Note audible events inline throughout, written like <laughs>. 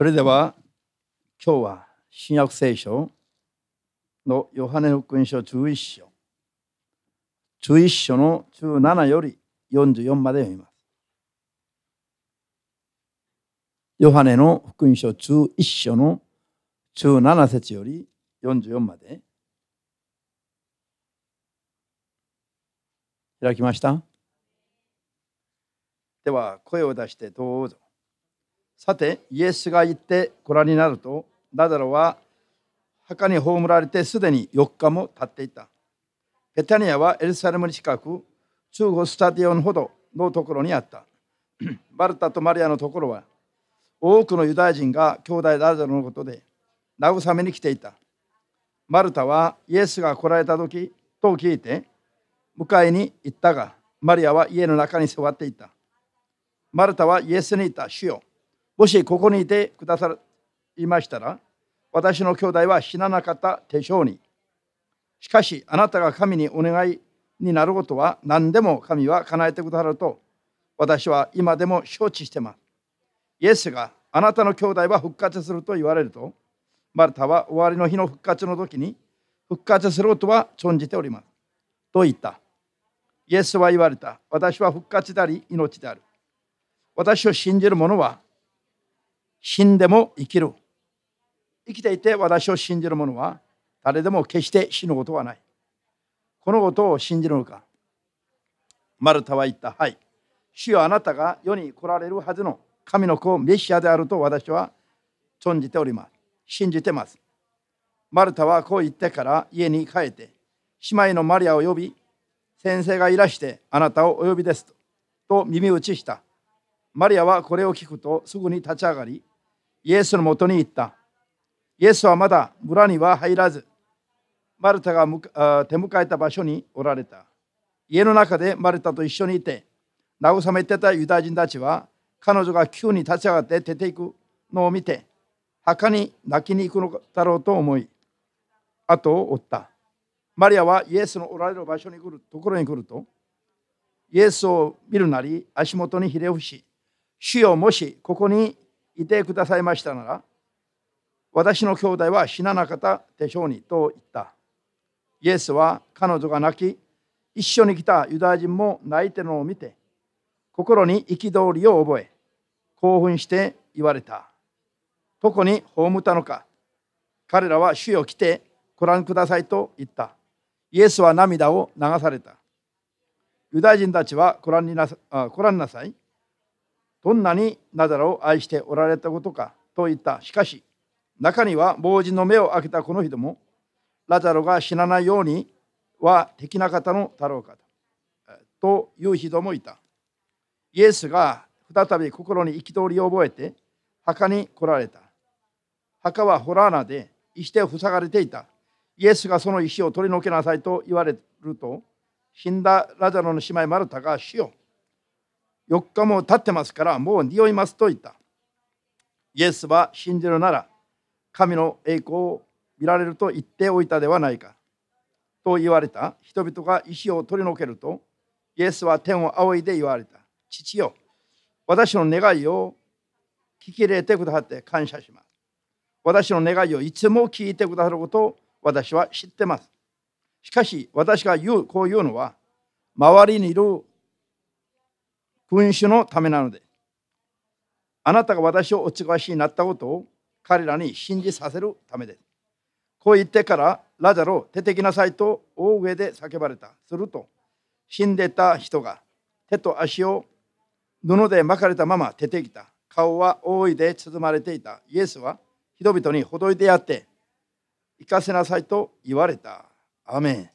それでは今日は新約聖書のヨハネ福音書11章11章の17より44まで読みます。ヨハネの福音書11章の17節より44まで開きました。では声を出してどうぞ。さてイエスが行ってご覧になるとナダロは墓に葬られてすでに4日も経っていた。ペタニアはエルサレムに近く中国スタディオンほどのところにあった。<clears throat> バルタとマリアのところは多くのユダヤ人が兄弟ナダロのことで慰めに来ていた。マルタはイエスが来られた時と聞いて迎えに行ったがマリアは家の中に座っていた。マルタはイエスにいた主よもしここにいてくださいましたら、私の兄弟は死ななかったでしょうに。しかし、あなたが神にお願いになることは何でも神は叶えてくださると、私は今でも承知しています。イエスがあなたの兄弟は復活すると言われると、マルタは終わりの日の復活の時に復活することは存じております。と言った。イエスは言われた。私は復活であり、命である。私を信じる者は死んでも生きる。生きていて私を信じる者は誰でも決して死ぬことはない。このことを信じるのか。マルタは言った。はい。主よあなたが世に来られるはずの神の子メシアであると私は存じております。信じてます。マルタはこう言ってから家に帰って、姉妹のマリアを呼び、先生がいらしてあなたをお呼びですと耳打ちした。マリアはこれを聞くとすぐに立ち上がり、イエスのもとに行った。イエスはまだ村には入らず、マルタが手かえた場所におられた。家の中でマルタと一緒にいて、慰めてたユダヤ人たちは、彼女が急に立ち上がって出ていくのを見て、墓に泣きに行くのだろうと思い、後を追った。マリアはイエスのおられる場所に来るところに来ると、イエスを見るなり足元にひれ伏し、主よもしここにいてくださいましたなら私の兄弟は死ななかったでしょうにと言ったイエスは彼女が泣き一緒に来たユダヤ人も泣いてるのを見て心に憤りを覚え興奮して言われたどこに葬ったのか彼らは主よ来てご覧くださいと言ったイエスは涙を流されたユダヤ人たちはご覧になさご覧なさいどんなにナザラを愛しておられたことかと言った。しかし、中には盲人の目を開けたこの人も、ラザロが死なないようにはきな方のだろうかという人もいた。イエスが再び心に憤りを覚えて墓に来られた。墓はホラー穴で石で塞がれていた。イエスがその石を取り除けなさいと言われると、死んだラザロの姉妹マルタが死を4日も経ってますからもう匂いますと言った。イエスは信じるなら神の栄光を見られると言っておいたではないか。と言われた人々が石を取り除けるとイエスは天を仰いで言われた。父よ、私の願いを聞き入れてくださって感謝します。私の願いをいつも聞いてくださることを私は知ってます。しかし私が言う、こういうのは、周りにいる君主のためなので、あなたが私をお使わしになったことを彼らに信じさせるためです。こう言ってから、ラザロ、出てきなさいと大上で叫ばれた。すると、死んでた人が手と足を布で巻かれたまま出てきた。顔は大いで包まれていた。イエスは人々にほどいてやって、行かせなさいと言われた。アメン。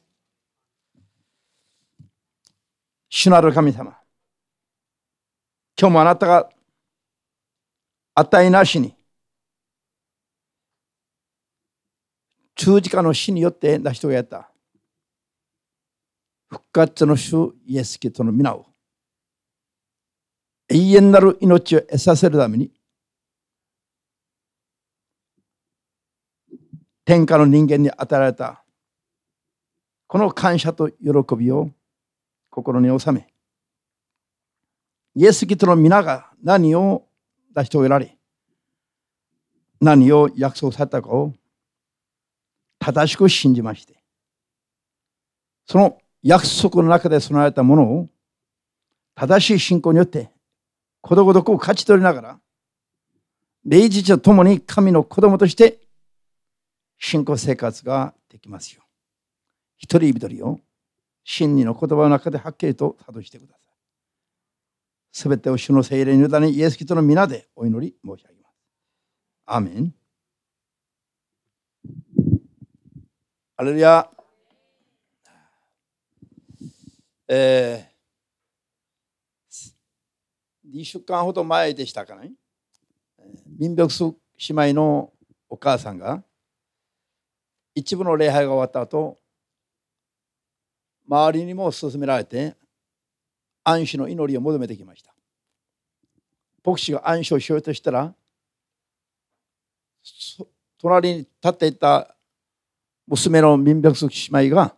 主なる神様。今日もあなたが値なしに十字架の死によって成し遂げた復活の主イエス・キリストの皆を永遠なる命を得させるために天下の人間に与えられたこの感謝と喜びを心に収めイエス・キリストの皆が何を成し遂げられ、何を約束されたかを正しく信じまして、その約束の中で備えたものを正しい信仰によってことごとく勝ち取りながら、礼儀とともに神の子供として信仰生活ができますよ。一人一人を真理の言葉の中ではっきりと辿してください。すべてを主の聖霊に委ね、イエス・キリストの皆でお祈り申し上げます。アーメン。アレルヤ。えー、2週間ほど前でしたかね。民病姉妹のお母さんが、一部の礼拝が終わった後、周りにも勧められて、安心の祈りを求めてきました牧師が安心をしようとしたら隣に立っていた娘の民泊す姉妹が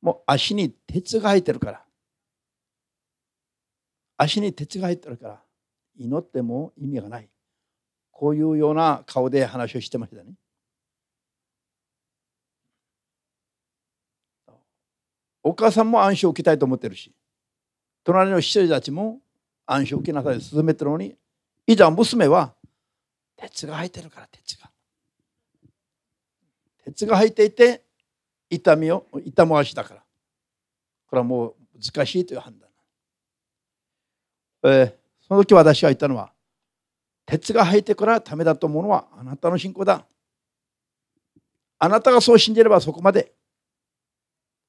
もう足に鉄が入ってるから足に鉄が入ってるから祈っても意味がないこういうような顔で話をしてましたねお母さんも安心を受けたいと思ってるし隣の一人たちも暗証を受けなさい進めてるのにいざ娘は鉄が入ってるから鉄が鉄が入っていて痛みを痛もしだからこれはもう難しいという判断、えー、その時私は言ったのは鉄が入ってからためだと思うのはあなたの信仰だあなたがそう信じればそこまで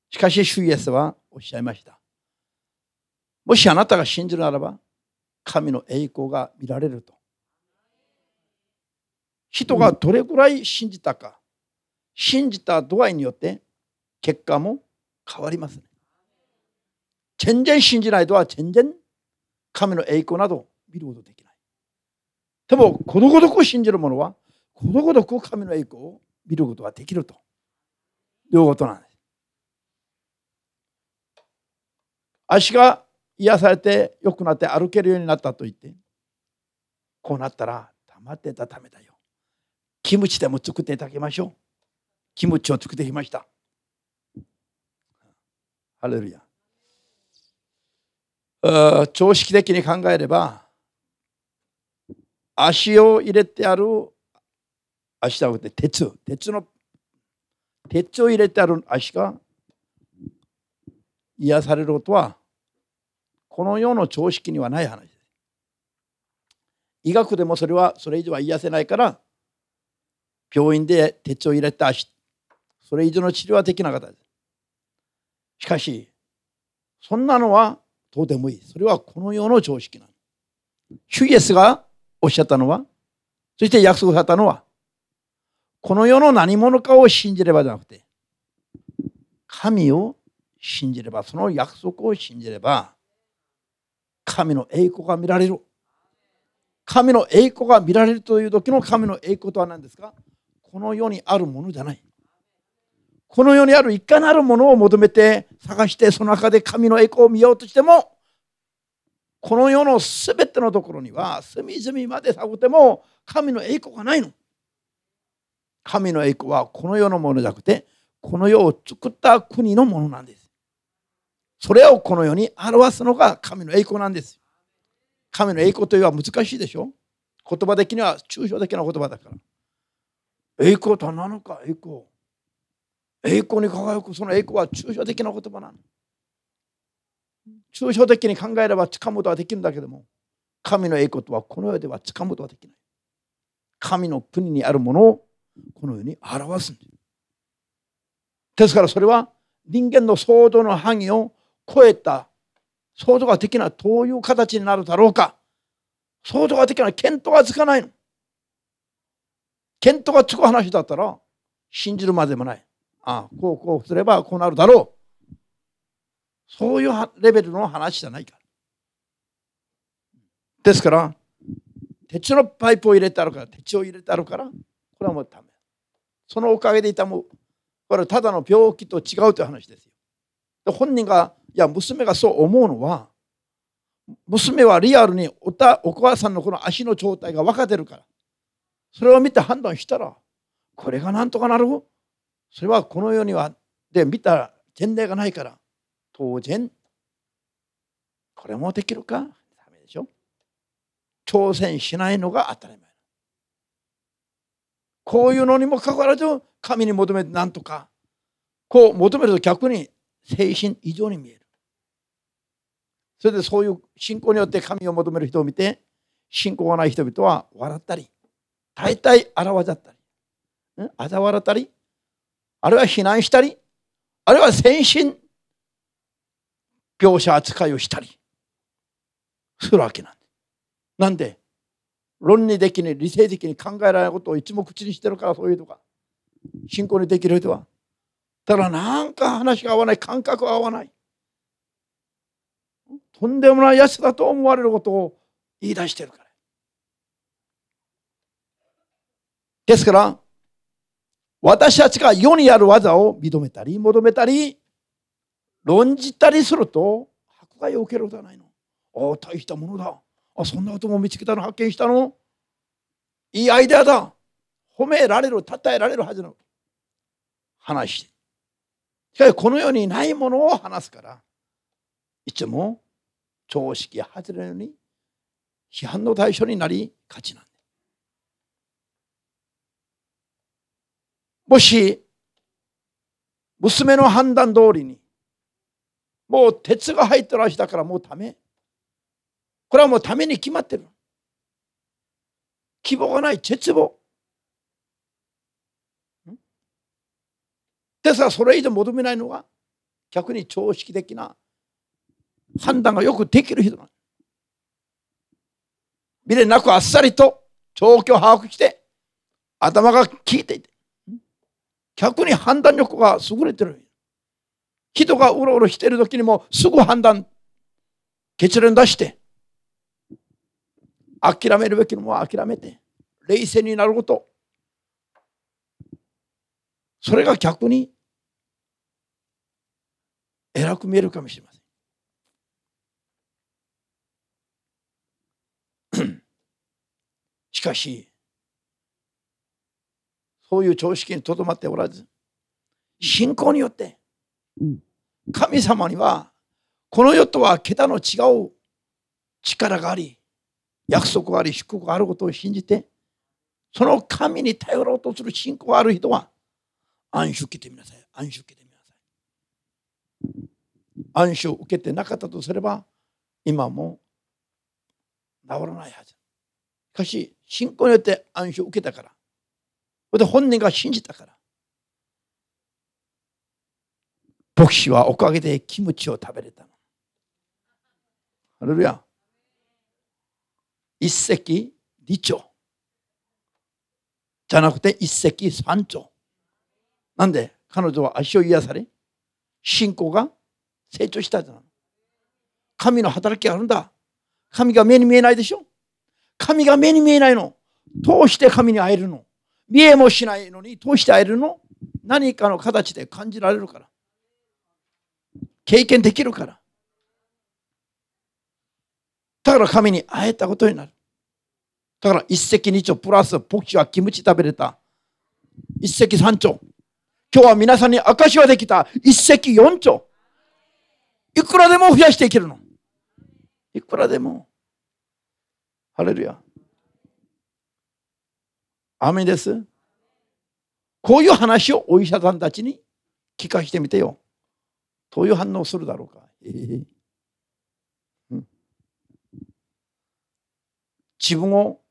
しかし主イエスはおっしゃいましたもしあなたが信じるならば、神の栄光が見られると。人がどれくらい信じたか、信じた度合いによって結果も変わりますね。全然信じないとは全然神の栄光など見ることできない。でも、ことごとく信じる者は、ことごとく神の栄光を見ることができるということなんです。足が癒されて良くなって歩けるようになったと言ってこうなったら黙ってたためだよキムチでも作っていただきましょうキムチを作ってきましたハレルヤ常識的に考えれば足を入れてある足だって鉄鉄の鉄を入れてある足が癒されることはこの世の常識にはない話です。医学でもそれはそれ以上は癒せないから病院で鉄を入れたそれ以上の治療はできなかったです。しかしそんなのはどうでもいい。それはこの世の常識なの。主イエスがおっしゃったのはそして約束されたのはこの世の何者かを信じればじゃなくて神を信じればその約束を信じれば神の栄光が見られる。神の栄光が見られるという時の神の栄光とは何ですかこの世にあるものじゃない。この世にあるいかなるものを求めて探してその中で神の栄光を見ようとしてもこの世のすべてのところには隅々まで探っても神の栄光がないの。神の栄光はこの世のものじゃなくてこの世を作った国のものなんです。それをこの世に表すのが神の栄光なんです。神の栄光というのは難しいでしょ言葉的には抽象的な言葉だから。栄光とは何か栄光。栄光に輝くその栄光は抽象的な言葉なの。抽象的に考えれば掴むことはできるんだけども、神の栄光とはこの世では掴むことはできない。神の国にあるものをこの世に表すんです。ですからそれは人間の想像の範囲を超えた想像ができないどういう形になるだろうか想像ができない見当がつかないの見当がつく話だったら信じるまでもないああこうこうすればこうなるだろうそういうレベルの話じゃないからですから鉄のパイプを入れてあるから鉄を入れてあるからこれはもうダメそのおかげでいたこれはただの病気と違うという話ですよ本人がや娘がそう思うのは娘はリアルにおたお母さんのこの足の状態が分かってるからそれを見て判断したらこれがなんとかなるそれはこの世にはで見た前例がないから当然これもできるかダメでしょ挑戦しないのが当たり前こういうのにもかかわらず神に求めて何とかこう求めると逆に精神異常に見えるそれでそういう信仰によって神を求める人を見て信仰がない人々は笑ったり大体らわだったりあざ笑ったりあるいは避難したりあるいは先進描写扱いをしたりするわけなんです。なんで論理的に理性的に考えられないことを一目口にしてるからそういうとか信仰にできる人は。ただなんか話が合わない感覚が合わないとんでもない奴だと思われることを言い出してるから。ですから、私たちが世にある技を認めたり、求めたり、論じたりすると、迫害を受けることはないの。ああ、大したものだ。あそんなことも見つけたの、発見したの。いいアイデアだ。褒められる、称えられるはずの話して。しかし、この世にないものを話すから、いつも常識外れのに批判の対象になり勝ちなんだもし娘の判断通りにもう鉄が入ってる足だからもうダめこれはもうために決まってる。希望がない、絶望。ですからそれ以上求めないのが逆に常識的な判断がよくできる人なの。未練なくあっさりと状況を把握して、頭が効いていて、逆に判断力が優れてる。人がうろうろしてる時にもすぐ判断、結論出して、諦めるべきのも諦めて、冷静になること。それが逆に偉く見えるかもしれません。しかしそういう常識にとどまっておらず信仰によって神様にはこの世とは桁の違う力があり約束があり祝福があることを信じてその神に頼ろうとする信仰がある人は安心受けてみなさい安心受けてみなさい安心を受けてなかったとすれば今も治らないはずかし信仰によって暗示を受けたからそれで本人が信じたから牧師はおかげでキムチを食べれたの。ハルルヤ。一石二鳥。じゃなくて一石三鳥。なんで彼女は足を癒され、信仰が成長したじゃ神の働きがあるんだ。神が目に見えないでしょ。神が目に見えないの。通して神に会えるの。見えもしないのに通して会えるの。何かの形で感じられるから。経験できるから。だから神に会えたことになる。だから一石二鳥プラス僕はキムチ食べれた。一石三鳥。今日は皆さんに証しはできた。一石四鳥。いくらでも増やしていけるの。いくらでも。ハレルヤ。アメです。こういう話をお医者さんたちに聞かしてみてよ。どういう反応するだろうか。うん、自分を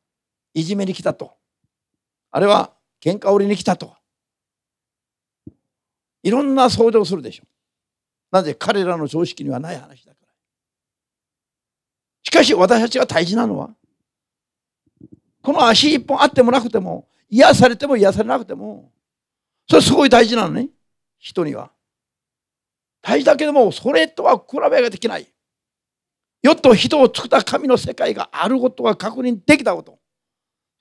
いじめに来たと。あれは喧嘩売りに来たと。いろんな想像するでしょう。なぜ彼らの常識にはない話だから。しかし私たちが大事なのはこの足一本あってもなくても、癒されても癒されなくても、それすごい大事なのね、人には。大事だけども、それとは比べができない。よっと人を作った神の世界があることが確認できたこと。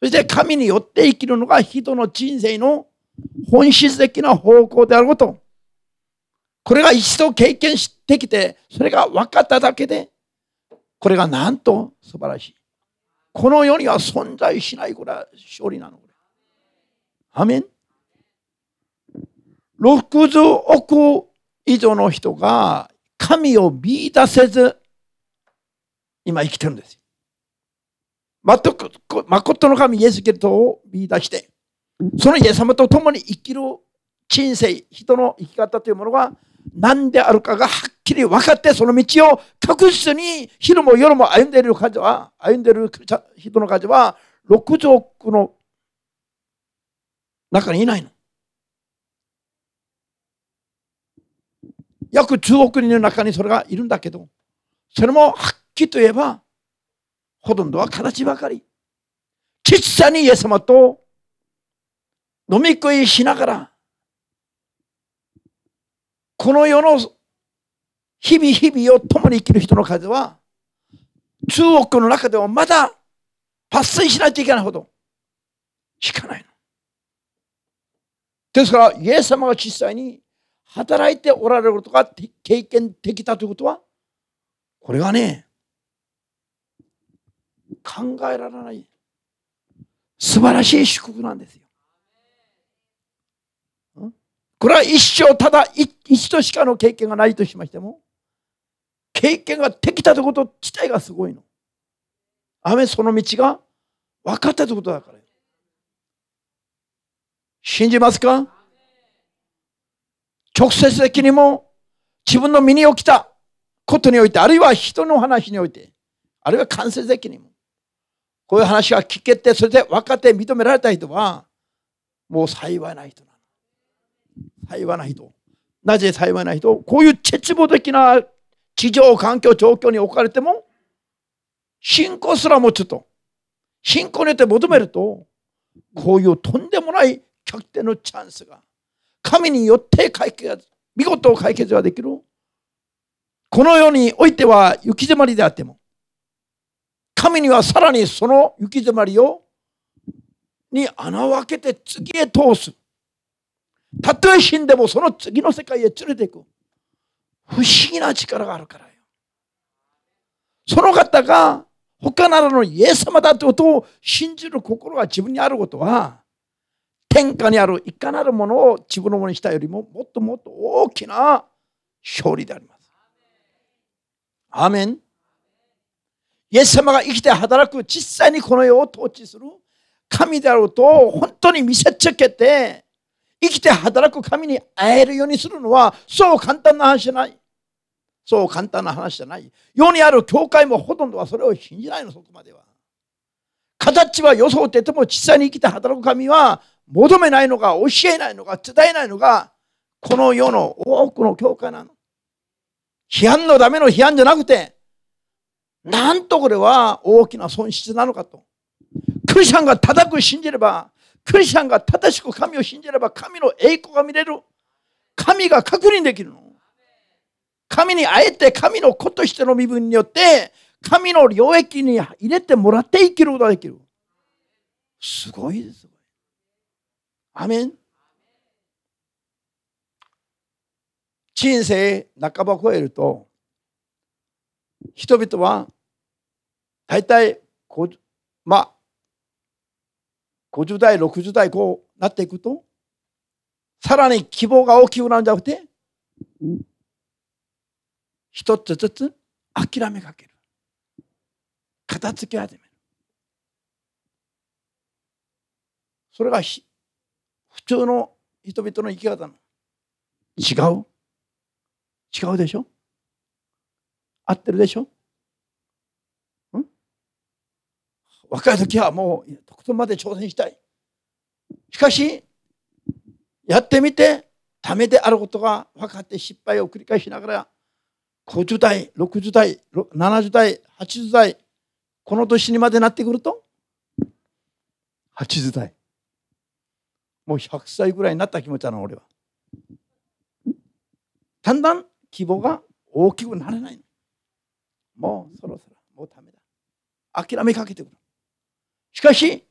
そして神によって生きるのが人の人生の本質的な方向であること。これが一度経験してきて、それが分かっただけで、これがなんと素晴らしい。この世には存在しないこれは勝利なの。アメン。60億以上の人が神を見出せず、今生きてるんです。まことの神イエス・キリストを見出して、そのイエス様と共に生きる人生、人の生き方というものが何であるかがはっきり分かってその道を確実に昼も夜も歩んでいる人は歩んでいる人の数は六条区の中にいないの。約10億人の中にそれがいるんだけどそれもはっきりと言えばほとんどは形ばかりちっさにイエス様と飲み食いしながらこの世の日々日々を共に生きる人の数は、中国の中でもまだ発生しないといけないほどしかないの。ですから、イエス様が実際に働いておられることが経験できたということは、これがね、考えられない素晴らしい祝福なんですよ。これは一生ただ一度しかの経験がないとしましても、経験ができたということ自体がすごいの。雨その道が分かったということだから。信じますか直接的にも自分の身に起きたことにおいて、あるいは人の話において、あるいは間接的にも、こういう話が聞けて、それで分かって認められた人は、もう幸いない人幸いな人。なぜ幸いな人こういう絶望的な地上環境状況に置かれても信仰すらもちょっと信仰によって求めるとこういうとんでもない逆転のチャンスが神によって解決見事解決ができるこの世においては行き詰まりであっても神にはさらにその行き詰まりをに穴を開けて次へ通すたとえ死んでもその次の世界へ連れていく。不思議な力があるからよ。その方が他ならのイエス様だということを信じる心が自分にあることは、天下にあるいかなるものを自分のものにしたよりももっともっと大きな勝利であります。アーメン。イエス様が生きて働く実際にこの世を統治する神であると本当に見せつけて生きて働く神に会えるようにするのは、そう簡単な話じゃない。そう簡単な話じゃない。世にある教会もほとんどはそれを信じないの、そこまでは。形は予想ってても、実際に生きて働く神は求めないのか、教えないのか、伝えないのが、この世の多くの教会なの。批判のための批判じゃなくて、なんとこれは大きな損失なのかと。クリスチャンが叩く信じれば、クリスチャンが正しく神を信じれば神の栄光が見れる。神が確認できるの。神にあえて神の子としての身分によって神の領域に入れてもらって生きることができる。すごいです。アメン。人生半ば超えると人々は大体まあ50代、60代、こうなっていくと、さらに希望が大きくなるんじゃなくて、一つずつ諦めかける。片付け始める。それが普通の人々の生き方の違う違うでしょ合ってるでしょ若い時はもうとことんまで挑戦したい。しかし、やってみて、ためであることが分かって失敗を繰り返しながら、50代、60代、70代、80代、この年にまでなってくると、80代。もう100歳ぐらいになった気持ちなの、俺は。だんだん規模が大きくなれない。もうそろそろ、もうダメだ。諦めかけてくる。しかし、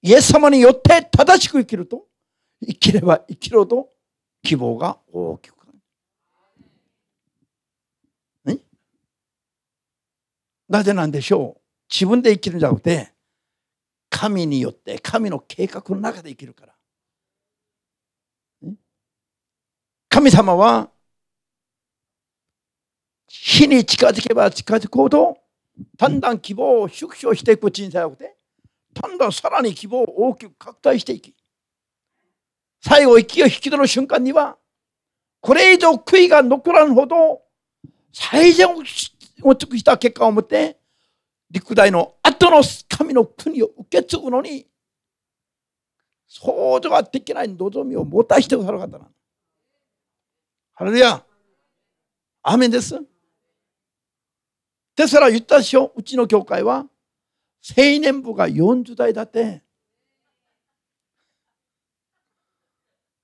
イエス様によって正しく生きると、生きれば生きろと、希望が大きくる。なぜなんでしょう自分で生きるんじゃなくて、神によって、神の計画の中で生きるから。神様は、死に近づけば近づくほど、だんだん希望を縮小していく人生なくて、んだんさらに希望を大きく拡大していき、最後息を引き取る瞬間には、これ以上悔いが残らんほど、最善を尽くした結果をもって、陸大の後の神の国を受け継ぐのに、想像ができない望みを持たしてくださる方なの。ハレルヤ。アーメンです。ですから言ったでしょ。うちの教会は、青年部が40代だって。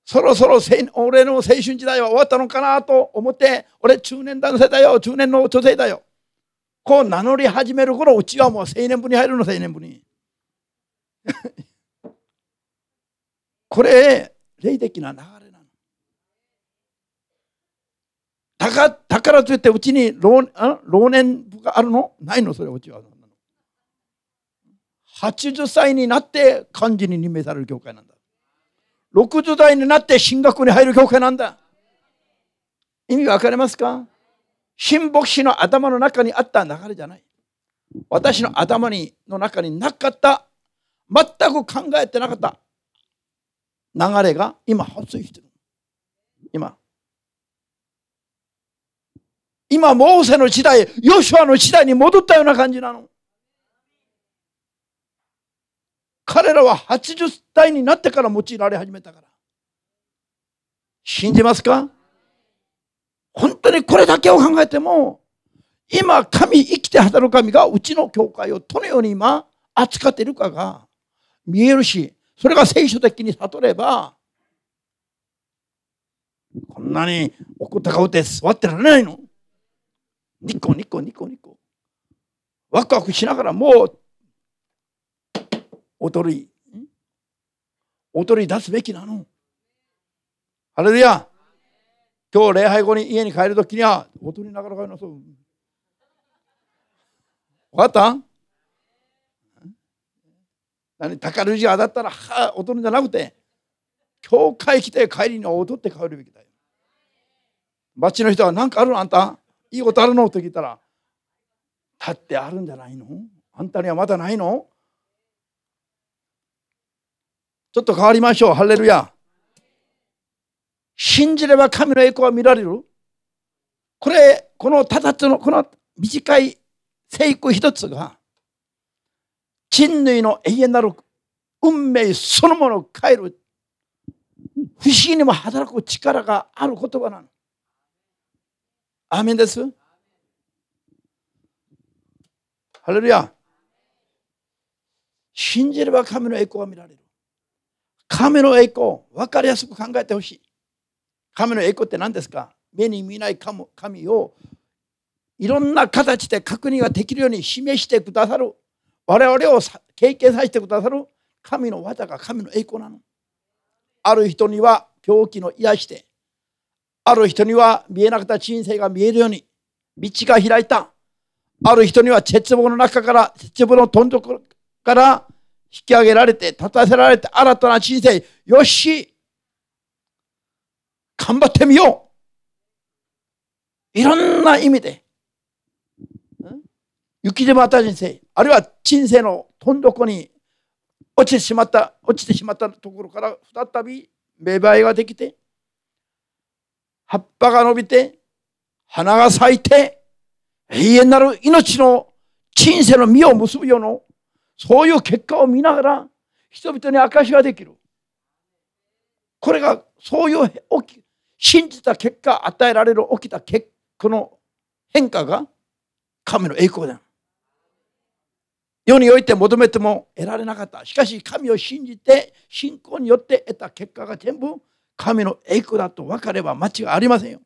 そろそろ俺の青春時代は終わったのかなと思って、俺中年男性だよ、中年の女性だよ。こう名乗り始める頃、うちはもう青年部に入るの、青年部に。これ、霊的な流れなの。だから、だからといって、うちに老老年部があるのないの、それ、うちは。80歳になって漢字に任命される教会なんだ。60代になって進学に入る教会なんだ。意味が分かりますか新牧師の頭の中にあった流れじゃない。私の頭にの中になかった、全く考えてなかった流れが今発生してる。今。今、モーセの時代、ヨシュアの時代に戻ったような感じなの。彼らは80代になってから用いられ始めたから。信じますか本当にこれだけを考えても、今神、生きて働く神がうちの教会をどのように今扱っているかが見えるし、それが聖書的に悟れば、こんなに怒った顔で座ってられないの。ニコニコニコニコ。ワクワクしながらもうとりとり出すべきなのハレルヤ今日礼拝後に家に帰るときにはおとりながら帰りなそう分かった何宝くじ当たったらはおとりじゃなくて教会来て帰りにとって帰るべきだよ町の人は何かあるのあんたいいことあるのと聞いたら立ってあるんじゃないのあんたにはまだないのちょっと変わりましょう。ハレルヤ。信じれば神の栄光は見られる。これ、このただつの、この短い生育一つが、人類の永遠なる運命そのものを変える、不思議にも働く力がある言葉なの。アーメンです。ハレルヤ。信じれば神の栄光は見られる。神の栄光、分かりやすく考えてほしい。神の栄光って何ですか目に見ない神をいろんな形で確認ができるように示してくださる。我々を経験させてくださる神の技が神の栄光なの。ある人には病気の癒して、ある人には見えなかった人生が見えるように、道が開いた。ある人には絶望の中から、絶望のどん底から引き上げられて、立たせられて、新たな人生、よし頑張ってみよういろんな意味で、雪で詰まった人生、あるいは人生のどんどこに落ちてしまった、落ちてしまったところから再び芽生えができて、葉っぱが伸びて、花が咲いて、永遠なる命の人生の実を結ぶようなそういう結果を見ながら人々に証ができる。これがそういう起き信じた結果与えられる起きた結この変化が神の栄光だ。世において求めても得られなかった。しかし神を信じて信仰によって得た結果が全部神の栄光だと分かれば間違いありませんよ。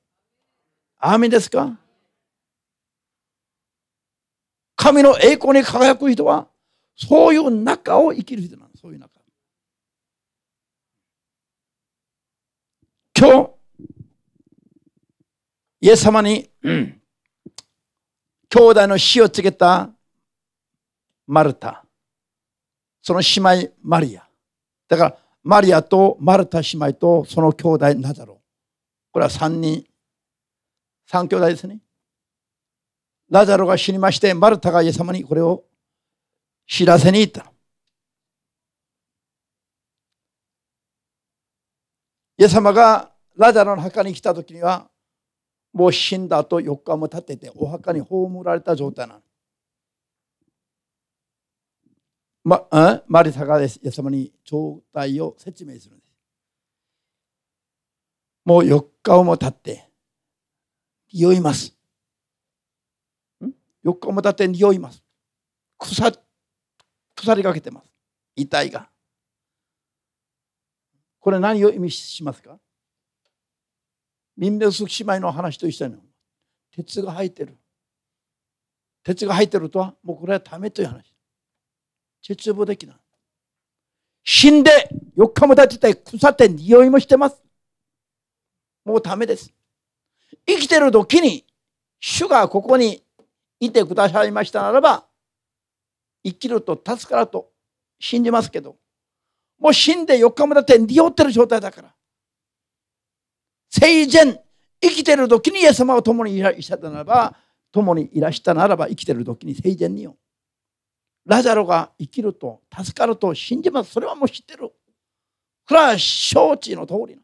アーメンですか神の栄光に輝く人はそういう中を生きる人なのそういう中今日イエス様に、うん、兄弟の死を告げたマルタその姉妹マリアだからマリアとマルタ姉妹とその兄弟ナザロこれは3人3兄弟ですねナザロが死にましてマルタがイエス様にこれを知らせに行ったの。イエス様がラザロの墓に来た時にはもう死んだと4日も経っててお墓に葬られた状態なの。ま、マリサがですイエス様に状態を説明するんです。もう4日も経って匂います。4日も経って匂います。腐っ腐りかけてます。遺体が。これ何を意味しますかミンベス姉妹の話と一緒に鉄が入ってる。鉄が入ってるとはもうこれはためという話。絶望的な。死んで4日も経ってて腐って匂いもしてます。もうためです。生きてる時に主がここにいてくださいましたならば生きると助かると信じますけどもう死んで4日もだって匂ってる状態だから生前生きてる時にイエス様を共にいらしたならば共にいらしたならば生きてる時に生前によラザロが生きると助かると信じますそれはもう知ってるこれは承知の通り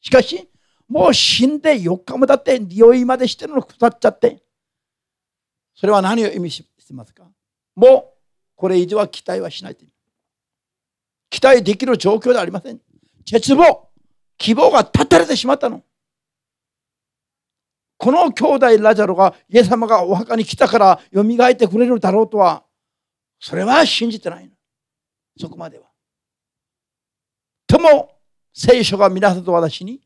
しかしもう死んで4日もだって匂いまでしてるの腐っちゃってそれは何を意味してますかもうこれ以上は期待はしない期待できる状況ではありません絶望希望が断たれてしまったのこの兄弟ラジャロがイエス様がお墓に来たから蘇ってくれるだろうとはそれは信じてないのそこまではとも聖書が皆さんと私に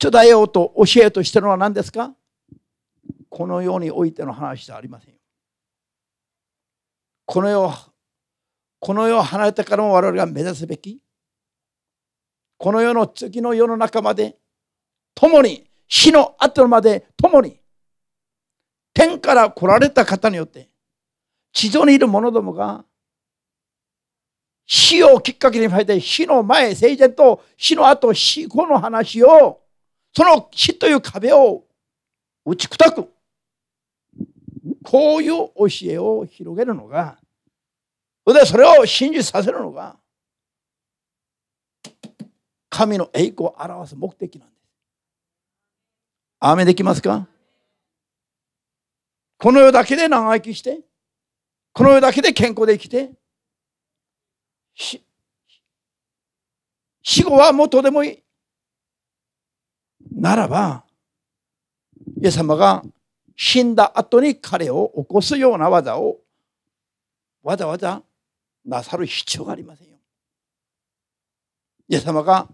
伝えようと教えとしてるのは何ですかこの世においての話じゃありませんこの世をこの世を離れてからも我々が目指すべきこの世の次の世の中まで共に死の後まで共に天から来られた方によって地上にいる者どもが死をきっかけに変えて死の前生前と死の後死後の話をその死という壁を打ち砕くこういう教えを広げるのが、それそれを信じさせるのが、神の栄光を表す目的なんです。雨できますかこの世だけで長生きして、この世だけで健康で生きて、死後はもうとでもいい。ならば、イエス様が死んだ後に彼を起こすような技をわざわざなさる必要がありませんよ。イエス様が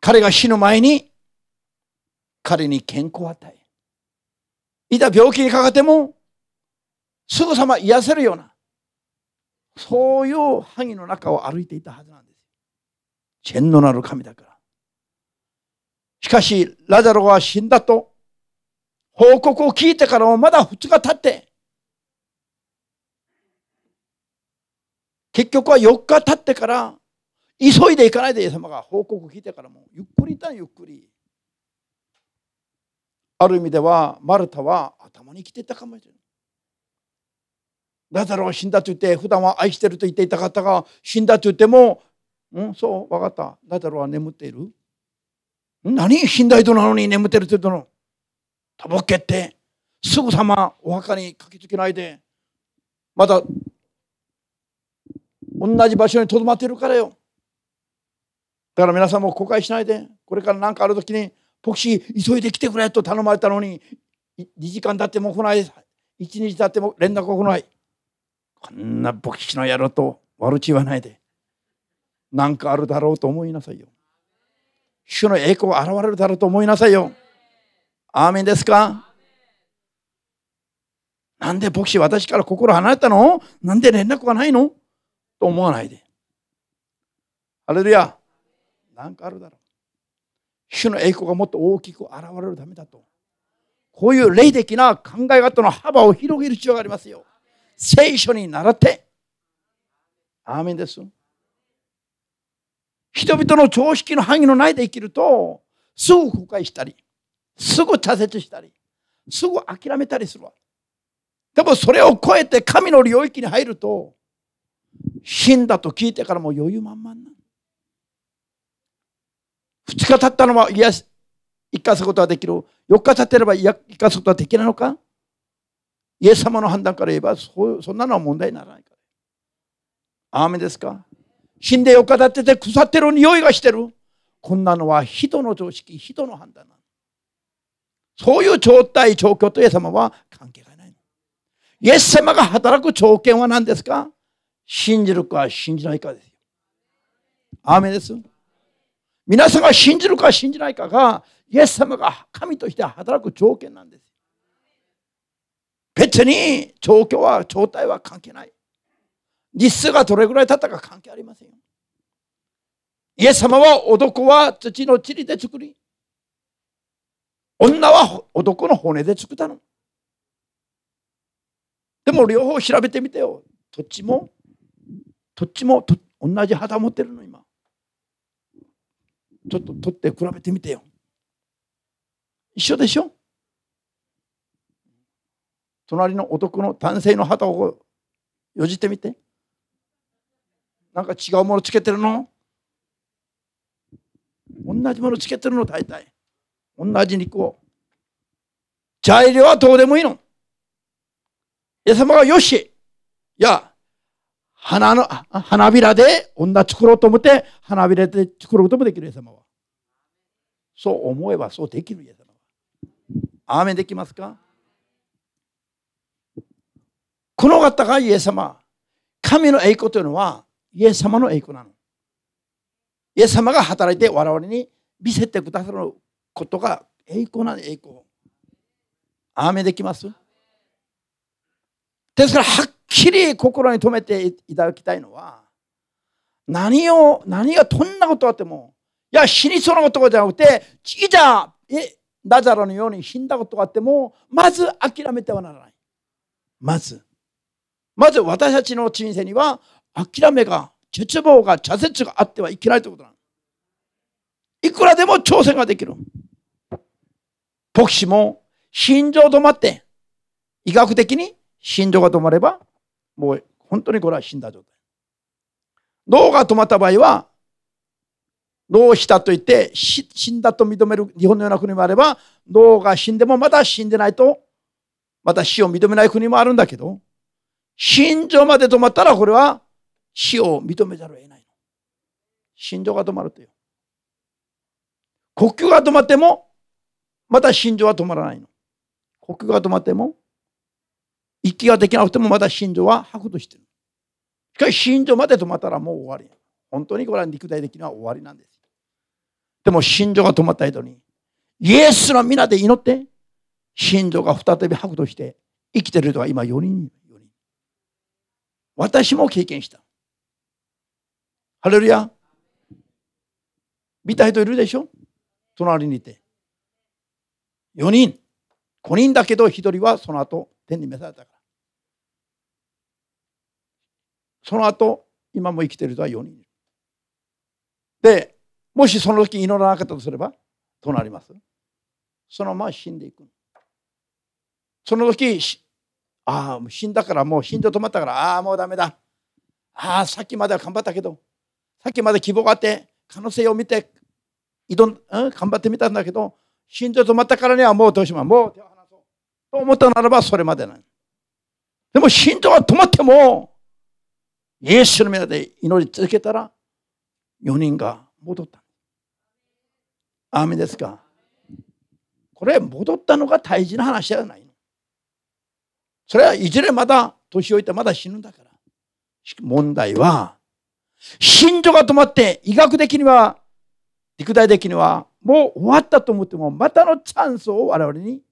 彼が死ぬ前に彼に健康を与え、いた病気にかかってもすぐさま癒せるような、そういう範囲の中を歩いていたはずなんです。天のなる神だから。しかし、ラザロが死んだと、報告を聞いてからもまだ2日経って、結局は4日経ってから、急いでいかないで、イエス様が報告を聞いてからも、ゆっくりだ、ゆっくり。ある意味では、マルタは頭にきてたかもしれない。ラザロが死んだと言って、普段は愛してると言っていた方が死んだと言っても、うん、そう、分かった。ラザロは眠っている。何近代となのに眠ってるって言ったの。とぼけってすぐさまお墓に駆けつけないでまた同じ場所にとどまっているからよ。だから皆さんも後悔しないでこれから何かある時に牧師急いで来てくれと頼まれたのに2時間経っても来ない1日経っても連絡が来ないこんな牧師の野郎と悪口言わないで何かあるだろうと思いなさいよ。主の栄光が現れるだろうと思いなさいよ。アーメンですかなんで牧師私から心離れたのなんで連絡がないのと思わないで。ハレルヤ。なんかあるだろう。主の栄光がもっと大きく現れるためだと。こういう霊的な考え方の幅を広げる必要がありますよ。聖書に習って。アーメンです。人々の常識の範囲の内で生きると、すぐ後悔したり、すぐ挫折したり、すぐ諦めたりするわ。でもそれを超えて神の領域に入ると、死んだと聞いてからもう余裕満々な。2日経ったのは癒し、生かすことはできる。4日経ってれば生かすことはできないのかイエス様の判断から言えばそ、そんなのは問題にならないから。アーメンですか死んで4日経ってて腐ってる匂いがしてる。こんなのは人の常識、人の判断なの。そういう状態、状況とイエス様は関係がない。イエス様が働く条件は何ですか信じるか信じないかですよ。アーメンです。皆さんが信じるか信じないかが、イエス様が神として働く条件なんです。別に状況は、状態は関係ない。日数がどれぐらい経ったか関係ありませんよ。イエス様は男は土のちりで作り、女は男の骨で作ったの。でも両方調べてみてよ。どっちも、どっちも同じ肌持ってるの今。ちょっと取って比べてみてよ。一緒でしょ隣の男の男性の肌をよじってみて。なんか違うものつけてるの同じものつけてるの大体同じ肉を材料はどうでもいいのイエス様がよしいや花の花びらで女作ろうと思って花びらで作ることもできるイエス様はそう思えばそうできるイエス様はアーメンできますかこの方がイエス様神の栄光というのはイエス様の栄光なの。イエス様が働いて我々に見せてくださることが栄光な栄光。アーメできますですからはっきり心に留めていただきたいのは何を何がどんなことあってもいや死にそうなことじゃなくてじゃえダザロのように死んだことがあってもまず諦めてはならない。まず。まず私たちの人生には諦めが、絶望が、挫折があってはいけないということなの。いくらでも挑戦ができる。牧師も心情止まって、医学的に心情が止まれば、もう本当にこれは死んだ状態。脳が止まった場合は、脳死だと言って死んだと認める日本のような国もあれば、脳が死んでもまだ死んでないと、また死を認めない国もあるんだけど、心情まで止まったらこれは死を認めざるを得ない心臓が止まるという呼吸が止まってもまた心臓は止まらないの呼吸が止まっても息ができなくてもまだ心臓は吐くとしてるしかし心臓まで止まったらもう終わり本当にこれは肉体的には終わりなんですでも心臓が止まった人にイエスの皆で祈って心臓が再び吐くとして生きてる人が今4人 ,4 人私も経験したハレルヤ見た人いるでしょ隣にいて。4人。5人だけど1人はその後天に召されたから。その後今も生きている人は4人いる。で、もしその時祈らなかったとすればどうなりますそのまま死んでいく。その時、ああ、死んだからもう死んで止まったから、ああ、もうダメだ。ああ、さっきまでは頑張ったけど、さっきまで希望があって可能性を見て挑ん、うん、頑張ってみたんだけど心臓止まったからにはもうどうしまうもう手を離そうと思ったならばそれまでなんでも心臓が止まってもイエスの皆で祈り続けたら4人が戻ったアーメンですかこれ戻ったのが大事な話じゃないのそれはいずれまた年老いてまだ死ぬんだから問題は心条が止まって、医学的には、陸大的には、もう終わったと思っても、またのチャンスを我々に、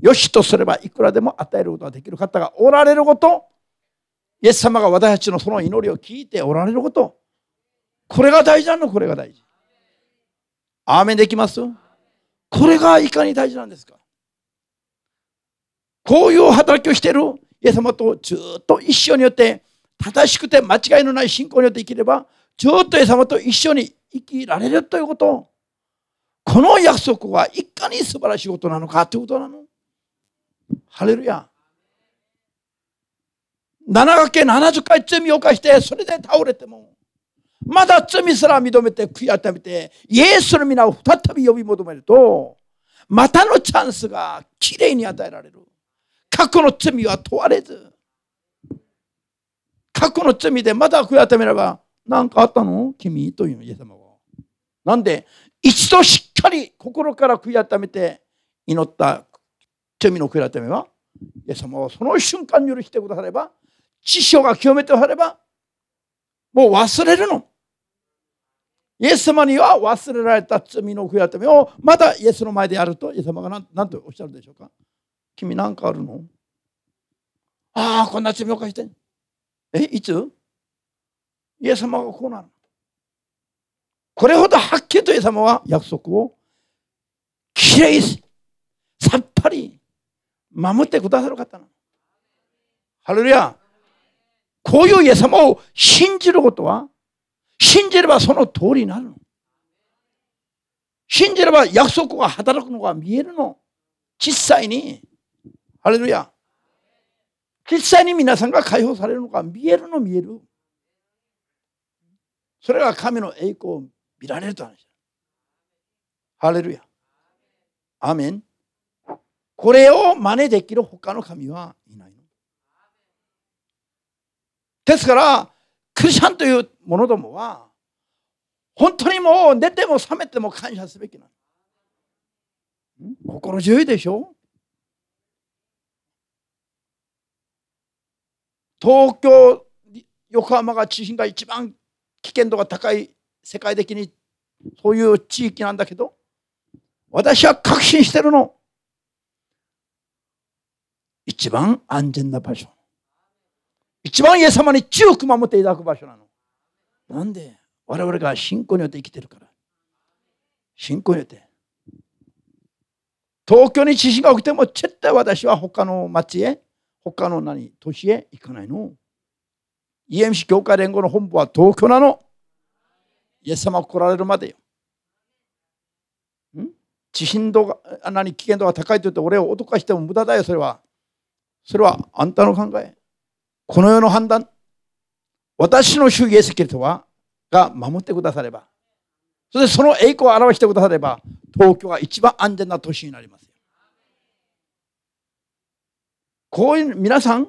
よしとすればいくらでも与えることができる方がおられること、イエス様が私たちのその祈りを聞いておられること、これが大事なの、これが大事。アーメンできますこれがいかに大事なんですかこういう働きをしているイエス様とずっと一生によって正しくて間違いのない信仰によって生きれば、ずっとイエス様と一緒に生きられるということ。この約束はいかに素晴らしいことなのかということなの。ハレルヤ。七掛け七十回罪を犯して、それで倒れても、まだ罪すら認めて悔い改めて、イエスの皆を再び呼び求めると、またのチャンスがきれいに与えられる。過去の罪は問われず、過去の罪でまだ悔いためれば、何かあったの君というイエス様は。なんで、一度しっかり心から悔い改めて祈った罪の悔い改めは、イエス様はその瞬間に許してくだされば、師匠が清めてくだれば、もう忘れるの。イエス様には忘れられた罪の悔い改めをまだイエスの前でやると、イエス様が何何とおっしゃるでしょうか君何かあるのああ、こんな罪を犯して。 에? 있죠? 예수마가 고난. 그래도 학기도 예수마가 약속고 길에 사파리 마무때 구다사로 갔다는 할렐루야 고요 예수마오 신지르고 또와 신지르바 손으로 돌이 나는 신지르바 약속고가 하다르고가 미에르노 뭐 지사이니 할렐루야 実際に皆さんが解放されるのが見えるの見える。それが神の栄光を見られると話ハレルヤ。アメン。これを真似できる他の神はいないの。ですから、クリスチャンという者どもは、本当にもう寝ても覚めても感謝すべきなの。心強いでしょ東京横浜が地震が一番危険度が高い世界的にそういう地域なんだけど私は確信してるの一番安全な場所一番イエス様に強く守っていただく場所なのなんで我々が信仰によって生きてるから信仰によって東京に地震が起きても絶対私は他の町へ他の何都市へ行かないの ?EMC 協会連合の本部は東京なのイエス様来られるまでよ。ん地震度が何危険度が高いと言って俺を脅かしても無駄だよそれは。それはあんたの考え。この世の判断。私の主義エスキルトはが守ってくだされば。そしてその栄光を表してくだされば東京は一番安全な都市になります。こういう皆さん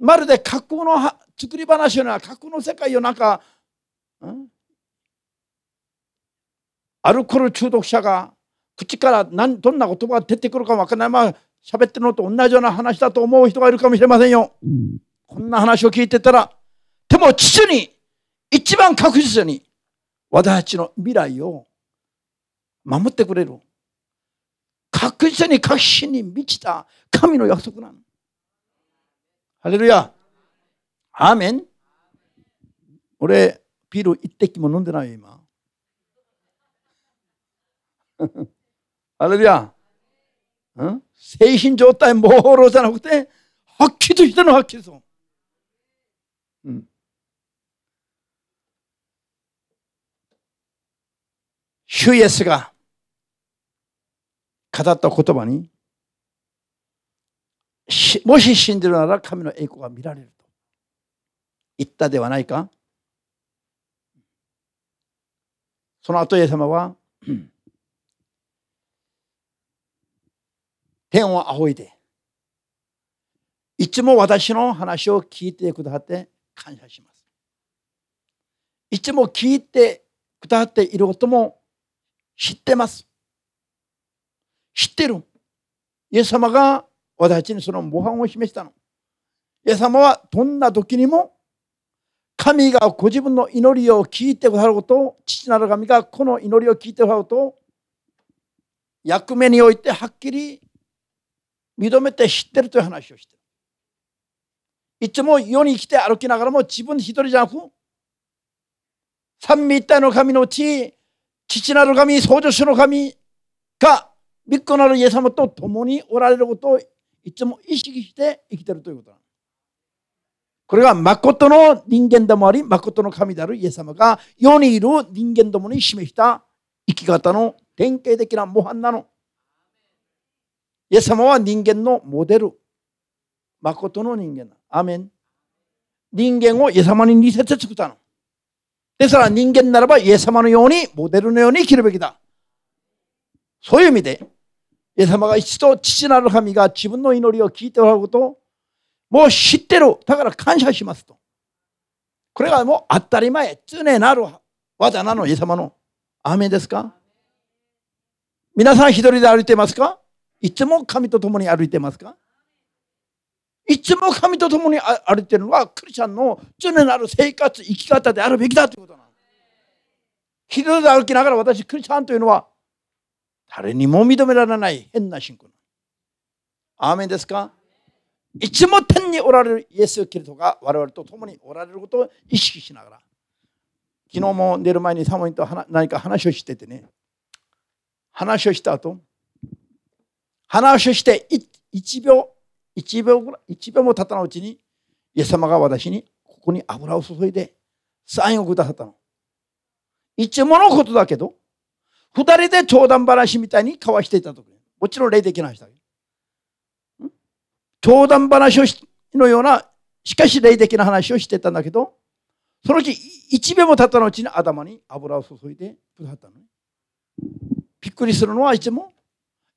まるで架空の作り話の架空の世界の中、うん、アルコール中毒者が口から何どんな言葉が出てくるかわからないまま喋ってるのと同じような話だと思う人がいるかもしれませんよ。こんな話を聞いてたらでも父に一番確実に私たちの未来を守ってくれる각 크리스천이 각 신이 미치다. 카미노 약속구나. 할렐루야. 아멘. 올해 비로 이때 끼면 논데나 이마. <laughs> 할렐루야. 어? 세신 좋다 뭐로잖아 그때 학기도 있잖아 학기도. 음. 휴예스가 語った言葉にもし死んでるなら神の栄光が見られると言ったではないかその後イエス様は天を仰いでいつも私の話を聞いてくださって感謝します。いつも聞いてくださっていることも知ってます。知ってる。イエス様が私たちにその模範を示したの。イエス様はどんな時にも神がご自分の祈りを聞いてくださることを、父なる神がこの祈りを聞いてくださることを、役目においてはっきり認めて知ってるという話をしてる。いつも世に来て歩きながらも自分一人じゃなく、三位一体の神のうち、父なる神、創造主の神がびっくなるイエス様と共におられることをいつも意識して生きてるということなんです。これが誠の人間でもあり、誠の神であるイエス様が世にいる人間どもに示した生き方の典型的な模範なの。イエス様は人間のモデル。誠の人間だ。アメン。人間をイエス様に似せて作ったの。ですから人間ならばイエス様のように、モデルのように生きるべきだ。そういう意味で、イエス様が一度父なる神が自分の祈りを聞いておられることをもう知ってる。だから感謝しますと。これがもう当たり前、常なる技なの、イエス様の。アーメンですか皆さん一人で歩いてますかいつも神と共に歩いてますかいつも神と共に歩いてるのはクリスチャンの常なる生活、生き方であるべきだということなの。一人で歩きながら私、クリスチャンというのは誰にも認められない変な信仰。アーメンですかいつも天におられるイエス・キリストが我々と共におられることを意識しながら昨日も寝る前にサモイと何か話をしててね話をした後話をして 1, 秒1秒ぐらい1秒も経たないうちにイエス様が私にここに油を注いでサインをくださったのいつものことだけど二人で冗談話みたいに交わしていた時もちろん霊的な話だけど談話をのようなしかし霊的な話をしてたんだけどそのうち一秒も経ったのうちに頭に油を注いでくださったのねびっくりするのはいつも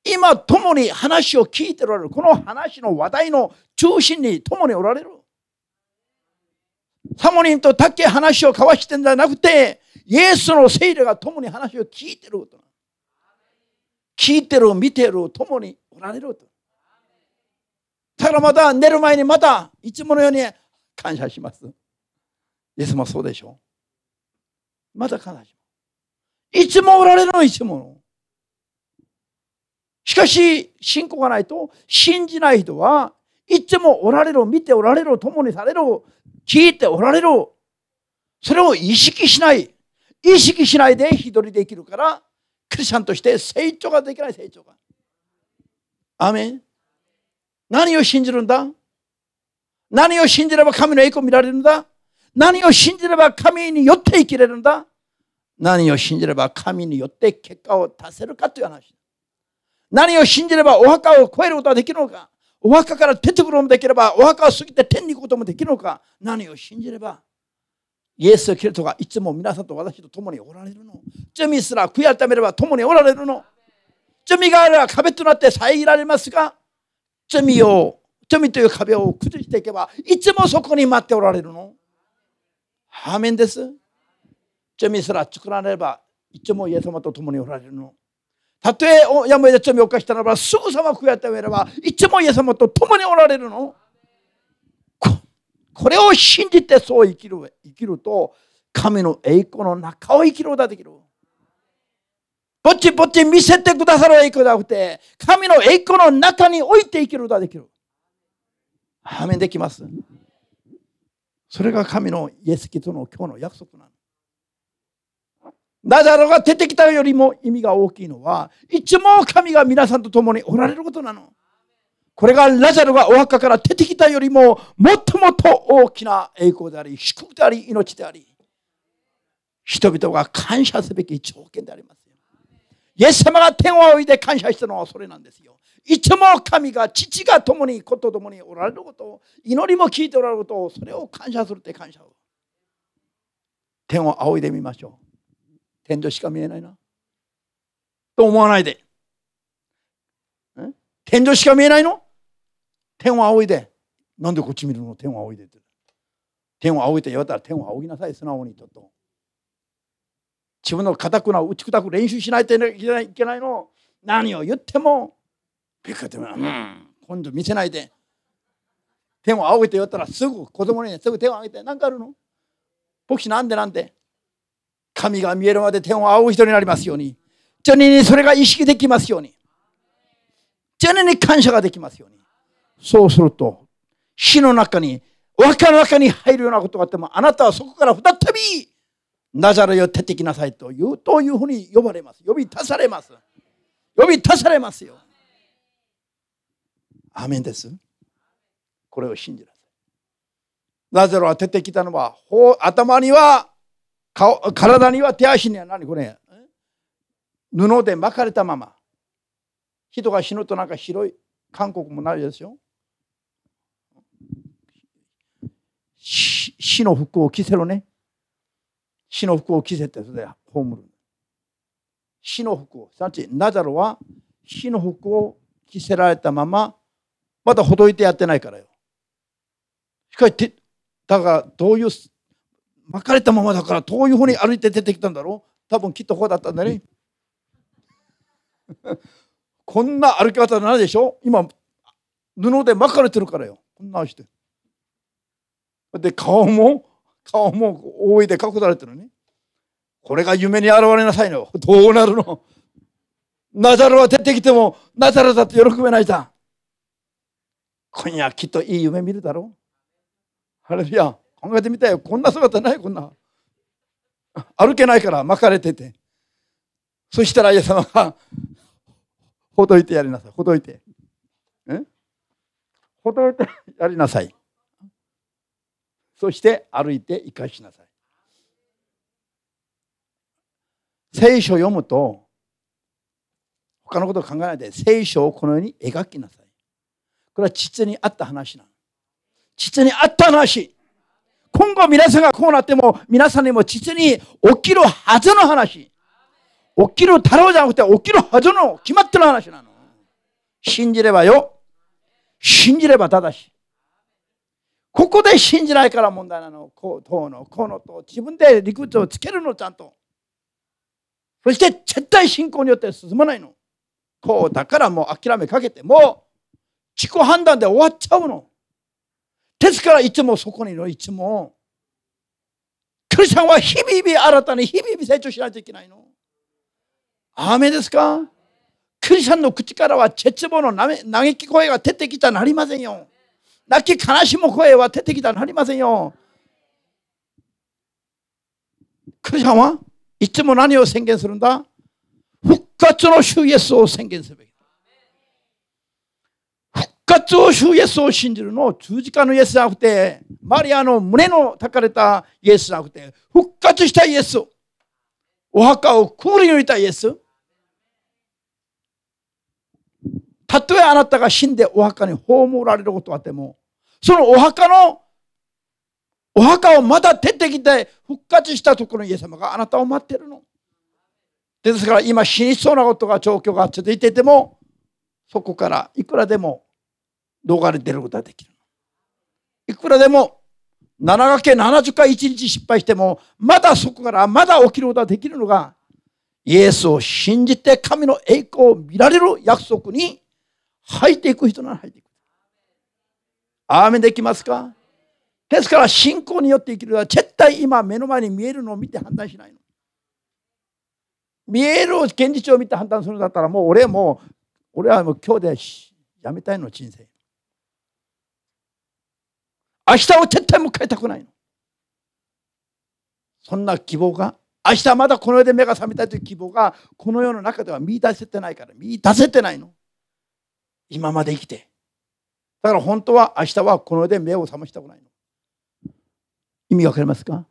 今共に話を聞いておられるこの話の話題の中心に共におられるサモリンとけ話を交わしてんじゃなくて、イエスの聖霊が共に話を聞いてること。聞いてる、見てる、共におられると。だからまた寝る前にまた、いつものように感謝します。イエスもそうでしょう。また感謝します。いつもおられるの、いつもの。しかし、信仰がないと、信じない人は、いつもおられる、見ておられる、共にされる、聞いておられる。それを意識しない。意識しないで一人で生きるから、クリスチャンとして成長ができない成長が。アメン。何を信じるんだ何を信じれば神の栄光を見られるんだ何を信じれば神によって生きれるんだ何を信じれば神によって結果を出せるかという話。何を信じればお墓を超えることができるのかお墓から出てくることもできれば、お墓を過ぎて天に行くこともできるのか、何を信じれば、イエス・キリストがいつも皆さんと私と共におられるの。罪すら悔い改めれば共におられるの。罪があれば壁となって遮られますが、罪を、罪という壁を崩していけば、いつもそこに待っておられるの。ハーメンです。罪すら作られれば、いつもイエス様と共におられるの。たとえ病やつを犯したならば、すぐさま悔い改めれば、いつもイエス様と共におられるの。これを信じてそう生きる生きると、神の栄光の中を生きることができる。ぼっちぼっち見せてくださる栄光ではなくて、神の栄光の中に置いて生きることができる。はめできます。それが神のイエス・キとトの今日の約束なの。ナザロが出てきたよりも意味が大きいのは、いつも神が皆さんと共におられることなの。これがラザロがお墓から出てきたよりも、もっともっと大きな栄光であり、祝福であり、命であり、人々が感謝すべき条件でありますよ。イエス様が天を仰いで感謝したのはそれなんですよ。いつも神が、父が共に、子と共におられることを、祈りも聞いておられることを、それを感謝するって感謝を。天を仰いでみましょう。天井しか見えないな。と思わないで。天井しか見えないの天を仰いで。なんでこっち見るの天を仰いでって。天を仰いで言われたら天を仰ぎなさい、素直にちょっと。自分の固くな、打ちくく練習しないといけないの。何を言っても、びってうん、今度見せないで。天を仰いで言われたらすぐ子供にすぐ手を挙げて、何かあるの牧師なんでなんで神が見えるまで天を仰ぐ人になりますように常にそれが意識できますように常に感謝ができますようにそうすると死の中に若の中に入るようなことがあってもあなたはそこから再びナザレを出てきなさいというというふうに呼ばれます呼び出されます呼び出されますよアメンですこれを信じなさいナザレは出てきたのは頭には顔体には手足には何これ布で巻かれたまま人が死ぬとなんか広い韓国もないですよ死の服を着せろね死の服を着せてそれで葬る死の服をさっちナザルは死の服を着せられたまままだほどいてやってないからよしかしだからどういう巻かれたままだから遠い方に歩いて出てきたんだろう多分きっとこうだったんだねこんな歩き方ないでしょ今布で巻かれてるからよこんなしてで顔も顔も覆いで隠されてるねこれが夢に現れなさいのどうなるのナザルは出てきてもナザルだって喜べないじゃん今夜きっといい夢見るだろうハレルヤ考えてみたよこんな姿ないこんな歩けないから巻かれててそしたらイエス様がほどいてやりなさいほどいてほどいてやりなさいそして歩いて生かしなさい聖書を読むと他のことを考えないで聖書をこのように描きなさいこれは実にあった話なの実にあった話今後皆さんがこうなっても、皆さんにも実に起きるはずの話。起きるだろうじゃなくて、起きるはずの決まってる話なの。信じればよ。信じれば正しい。ここで信じないから問題なの。こう、うの、こうのと、自分で理屈をつけるの、ちゃんと。そして、絶対信仰によって進まないの。こう、だからもう諦めかけて、もう、自己判断で終わっちゃうの。ですからいつもそこにいる、いつも。クリスチャンは日々新たに日々成長しないといけないの。アメですかクリスチャンの口からは絶望の嘆き声が出てきたなりませんよ。泣き悲しむ声は出てきたなりませんよ。クリスチャンはいつも何を宣言するんだ復活の主イエスを宣言すべき。つを主イエスを信じるの十字架のイエスじゃなくて、マリアの胸のたかれたイエスじゃなくて、復活したイエス。お墓をくぐり抜いたイエス。たとえあなたが死んでお墓に葬られることはあっても、そのお墓の、お墓をまだ出てきて復活したところのイエス様があなたを待ってるの。ですから今死にそうなことが状況が続いていても、そこからいくらでも動れ出ることができる。いくらでも七掛け七十回一日失敗しても、まだそこからまだ起きることができるのが、イエスを信じて神の栄光を見られる約束に入っていく人なら入っていく。アーメンできますかですから信仰によって生きるのは絶対今目の前に見えるのを見て判断しないの。見える現実を見て判断するんだったらもう俺はもう俺はもう今日でやめたいの人生。明日を絶対迎えたくないの。そんな希望が、明日まだこの世で目が覚めたいという希望が、この世の中では見出せてないから、見出せてないの。今まで生きて。だから本当は明日はこの世で目を覚ましたくないの。意味わかりますか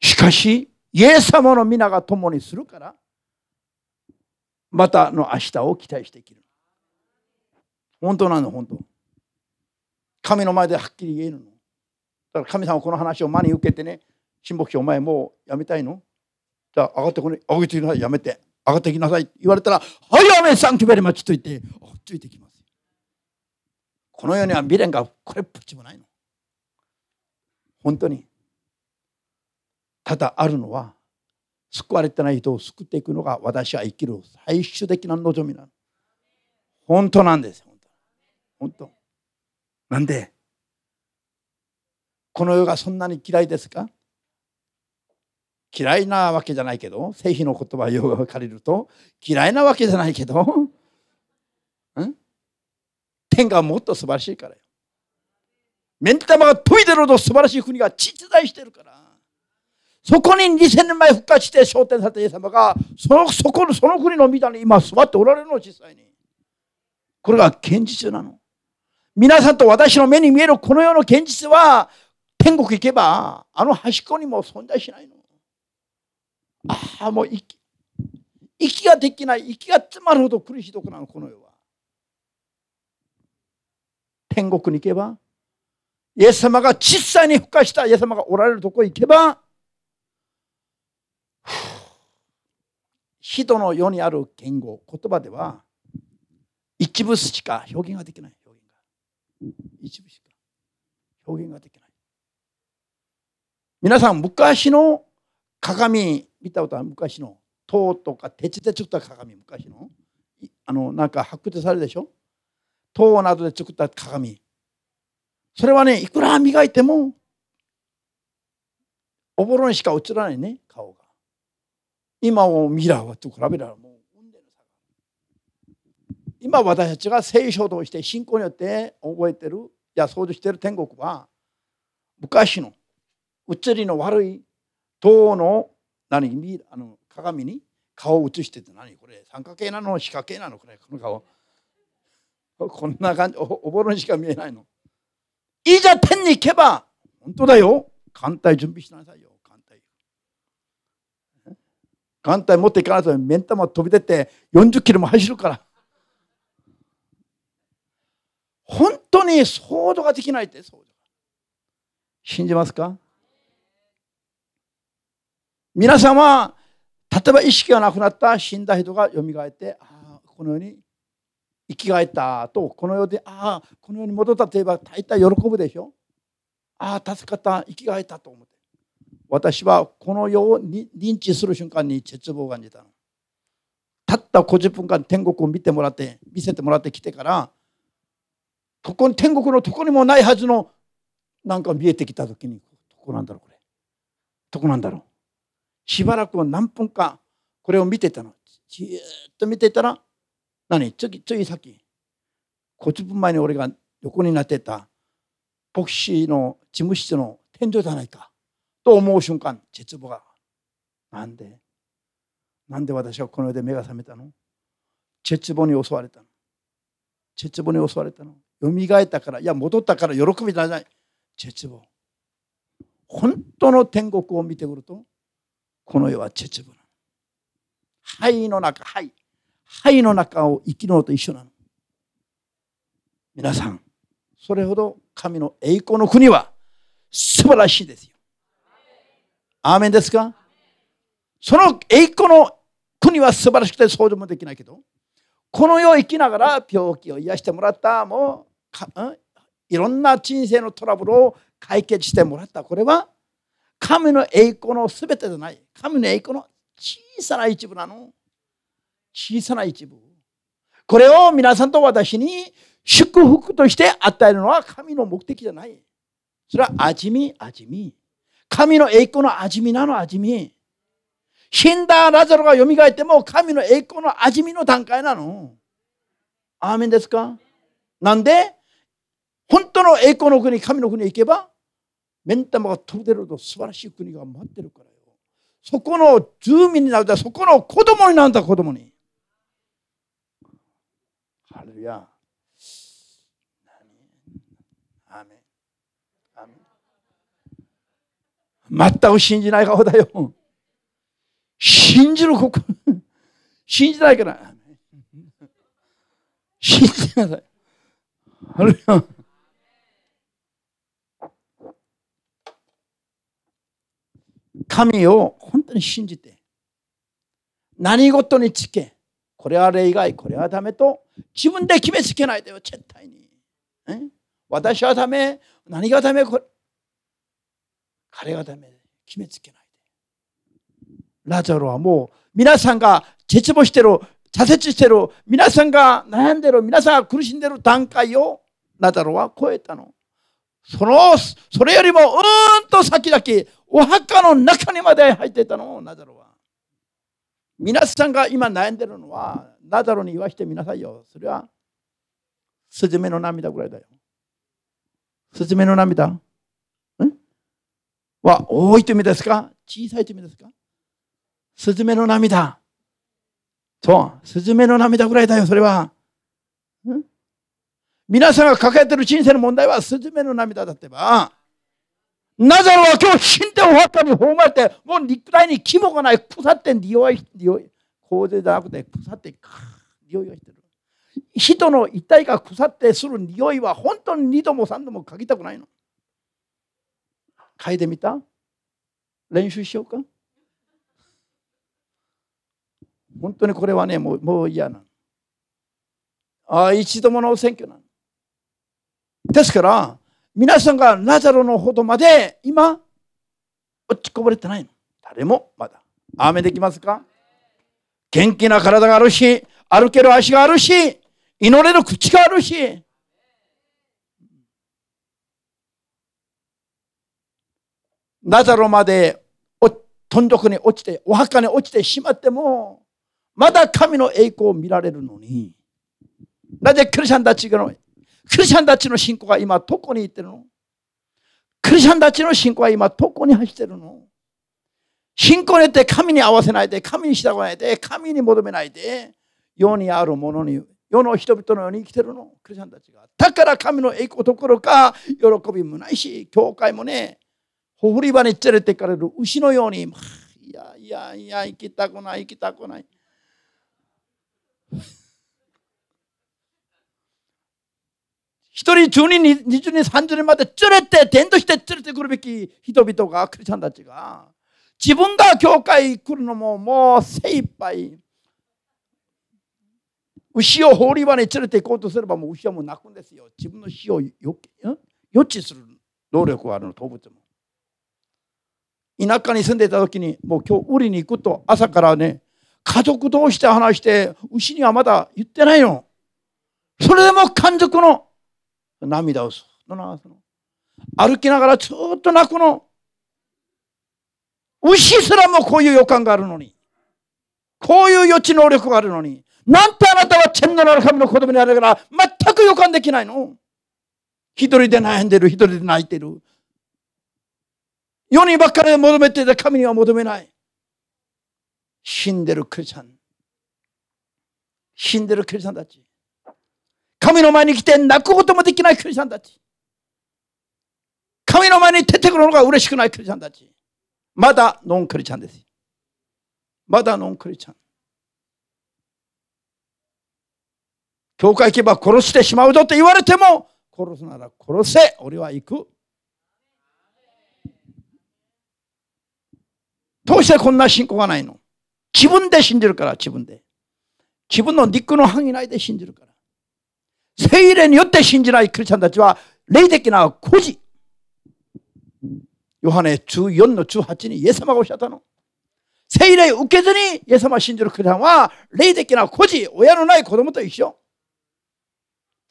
しかし、イエス様の皆が共にするから、またの明日を期待していける。本当なの、本当。神の前ではっきり言えるのだから神様この話を真に受けてね神牧師お前もうやめたいのじゃあ上がってこい上げてきなさいやめて上がってきなさい言われたら「はいやめサンキュベリマチ」と言ってほっついてきますこの世には未練がこれっぽっちもないの本当にただあるのは救われてない人を救っていくのが私は生きる最終的な望みなの。本当なんです。本当。本当なんでこの世がそんなに嫌いですか嫌いなわけじゃないけど正義の言葉用が借りると嫌いなわけじゃないけど、<laughs> ん、天がもっと素晴らしいからよ。目ん玉が研いでるほど素晴らしい国が実在してるから。そこに2000年前復活して昇天されたイエス様がそのそこのその国の御座に今座っておられるの実際に。これが現実なの。皆さんと私の目に見えるこの世の現実は天国行けばあの端っこにも存在しないの。ああもう息息ができない息が詰まるほど苦しいとこなのこの世は。天国に行けばイエス様が実際に復活したイエス様がおられるとこ行けば <sighs> 人の世にある言語言葉では一部しか表現ができない一部しか表現ができない皆さん昔の鏡見たことは昔の塔とか鉄で作った鏡昔のあのなんか発掘されるでしょ塔などで作った鏡それはねいくら磨いてもおぼろにしか映らないね顔が今をミラーと比べたら今私たちが聖書として信仰によって覚えてるいや想像してる天国は昔の移りの悪い塔の何あの鏡に顔を映してて何これ三角形なの四角形なのこれこの顔こんな感じおおぼろにしか見えないのいざ天に行けば本当だよ艦隊準備しなさいよ艦隊艦隊持っていかないと目ん玉飛び出て40キロも走るから本当に想像ができないって信じますか皆さんは例えば意識がなくなった死んだ人がよみがえってああこの世に生き返ったとこの世でああこの世に戻ったといえば大体喜ぶでしょああ助かった生き返ったと思って私はこの世を認知する瞬間に絶望を感じたのたった50分間天国を見てもらって見せてもらってきてからここに天国のとこにもないはずのなんか見えてきた時にどこなんだろうこれどこなんだろうしばらくは何分かこれを見てたのじーっと見てたら何ょいついさっき50分前に俺が横になってた牧師の事務室の天井じゃないかと思う瞬間絶望がなんでなんで私はこの世で目が覚めたの絶望に襲われたの絶望に襲われたの蘇みったからいや戻ったから喜びじゃない絶望本当の天国を見てくるとこの世は絶望なの灰の中灰灰の中を生きるのと一緒なの皆さんそれほど神の栄光の国は素晴らしいですよアーメンですかその栄光の国は素晴らしくて想像もできないけどこの世を生きながら病気を癒してもらったもう、うん、いろんな人生のトラブルを解決してもらったこれは神の栄光の全てじゃない神の栄光の小さな一部なの小さな一部これを皆さんと私に祝福として与えるのは神の目的じゃないそれは味見味見神の栄光の味見なの味見死んだラザロが蘇っても神の栄光の味見の段階なの。アーメンですかなんで本当の栄光の国、神の国へ行けば、目ん玉が飛び出ると素晴らしい国が待ってるからよ。そこの住民になるんだ、そこの子供になるんだ、子供に。ハレルヤ。アメン。アメン。全く信じない顔だよ。信じる心、信じないから、信じなさい。あ神を本当に信じて、何事につけ、これは例外、これはダメと、自分で決めつけないでよ、絶対に。私はダメ、何がダメ、これ。彼がダメ、決めつけない。ラザロはもう皆さんが絶望してる、挫折してる、皆さんが悩んでる、皆さんが苦しんでる段階をラザロは超えたの。その、それよりもうんと先だけ、お墓の中にまで入ってたの、ラザロは。皆さんが今悩んでるのは、ラザロに言わしてみなさいよ。それは、スズメの涙ぐらいだよ。スズメの涙んは多いと味ですか小さいと味ですかスズメの涙。そう、スズメの涙ぐらいだよ、それは。皆さんが抱えてる人生の問題はスズメの涙だってば。なぜなら今日死んで終わったに葬って、もう肉体に肝がない、腐って匂い、匂い、洪水じゃなくて、腐って、匂いがしてる。人の遺体が腐ってする匂いは本当に二度も三度も嗅ぎたくないの。嗅いでみた練習しようか本当にこれはねもうもう嫌なああ一度もの選挙なのですから皆さんがナザロのほどまで今落ちこぼれてないの誰もまだ雨できますか元気な体があるし歩ける足があるし祈れる口があるしナザロまでどん底に落ちてお墓に落ちてしまってもまだ神の栄光を見られるのに、なぜクリスチャンたちが、クリスチャンたちの信仰が今どこに行ってるのクリスチャンたちの信仰は今どこに走ってるの信仰によって神に合わせないで、神に従わないで、神に求めないで、世にあるものに、世の人々のように生きてるの、クリスチャンたちが。だから神の栄光どころか、喜びもないし、教会もね、ほふり場に連れていかれる牛のように、いやいやいや、行きたくない、行きたくない。一人、十人、二十人、三十人まで連れて、伝道して連れてくるべき人々が、クリスチャンたちが、自分が教会来るのももう精一杯。牛を放り場に連れて行こうとすればもう牛はもう泣くんですよ。自分の死を予知する能力があるの、動物も。田舎に住んでいた時に、もう今日売りに行くと朝からね、家族同士で話して、牛にはまだ言ってないの。それでも感触の涙をそっと流すの。歩きながらずっと泣くの。牛すらもこういう予感があるのに。こういう予知能力があるのに。なんてあなたは天皇の神の子供にあるから全く予感できないの。一人で悩んでる、一人で泣いてる。世にばっかり求めてた神には求めない。死んでるクリスチャン死んでるクリスチャンたち神の前に来て泣くこともできないクリスチャンたち神の前に出てくるのが嬉しくないクリスチャンたちまだノンクリちゃんですまだノンクリスチャン教会行けば殺してしまうぞって言われても殺すなら殺せ俺は行くどうしてこんな信仰がないの 지분대 신지를 까라 지분대 지분도 니꺼는 네 항이나이 대 신지를 까라 세일엔 요때 신지라이 크리찬다 지와 레이데끼나 고지 요한의 주 연노 주 하치니 예사마고 샤다노 세일에 웃게더니 예사마 신지로 크리찬와 레이데끼나 고지 오야노나이 고도모토 이쇼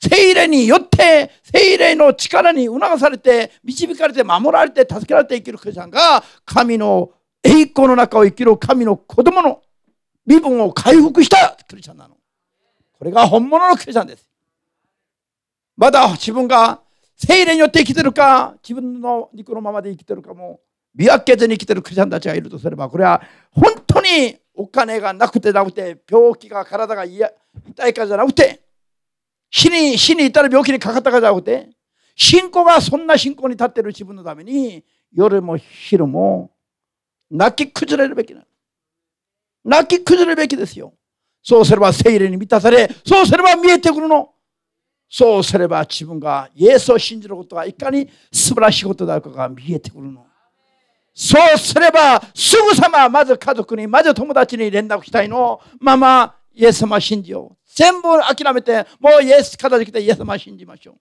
세일에니 요태 세일에노 치카라니 운항사를 때 미치비카를 때 마모랄 때 다섯 개할 때 있기로 크리찬가 카미노 栄光の中を生きる神の子供の身分を回復したクリスチャンなの。これが本物のクリスチャンです。まだ自分が精霊によって生きてるか、自分の肉のままで生きてるかも、見分けずに生きてるクリスチャンたちがいるとすれば、これは本当にお金がなくてなくて、病気が体が痛いかじゃなくて、死に、死に至る病気にかかったかじゃなくて、信仰がそんな信仰に立ってる自分のために、夜も昼も泣き崩れるべきな泣き崩れるべきですよ。そうすれば聖霊に満たされ、そうすれば見えてくるの。そうすれば自分がイエスを信じることがいかに素晴らしいことであるかが見えてくるの。そうすればすぐさま、まず家族に、まず友達に連絡したいの。ママ、イエス様信じよう。全部諦めて、もうイエス片付けてイエス様信じましょう。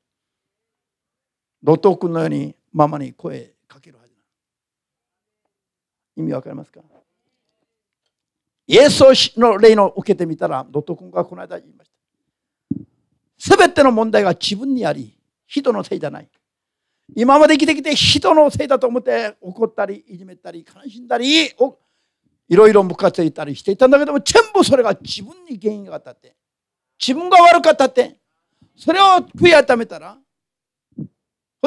ロト君のようにママに声意味わかりますかイエスの例の受けてみたら、ドット君がこの間言いました。すべての問題が自分にあり、人のせいじゃない。今まで生きてきて人のせいだと思って怒ったり、いじめたり、悲しんだり、いろいろムカついたりしていたんだけども、全部それが自分に原因があったって。自分が悪かったって。それを悔い改めたら、そ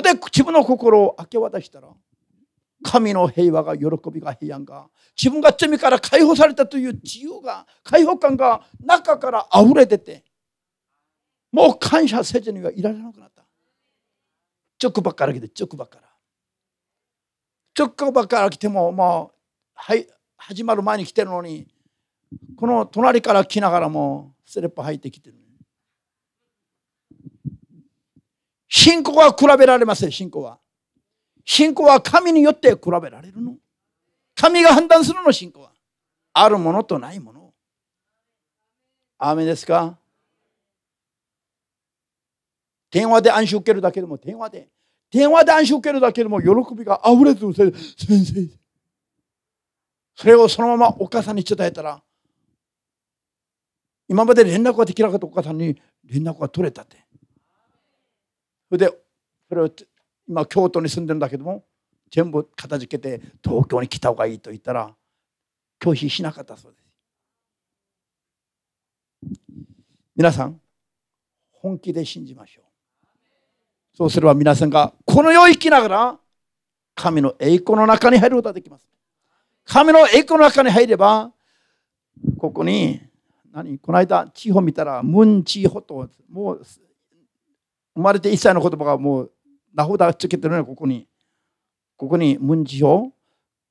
れで自分の心を明け渡したら、神の平和が喜びが平安が自分が罪から解放されたという自由が解放感が中から溢れててもう感謝せずにはいられなくなった直ばっから来て直ばっから直ばっから来てももう、はい、始まる前に来てるのにこの隣から来ながらもスレッパ入ってきてる信仰は比べられません信仰は信仰は神によって比べられるの神が判断するの信仰はあるものとないもの雨ですか電話で暗視受けるだけでも電話で電話で暗視受けるだけでも喜びがあふれてる先生それをそのままお母さんに伝えたら今まで連絡ができなかったお母さんに連絡が取れたってそれでそれを今京都に住んでるんだけども全部片付けて東京に来た方がいいと言ったら拒否しなかったそうです皆さん本気で信じましょうそうすれば皆さんがこの世を生きながら神の栄光の中に入ることができます神の栄光の中に入ればここに何この間地方見たらムンチホともう生まれて1歳の言葉がもう名札つけてるのここにここに文字表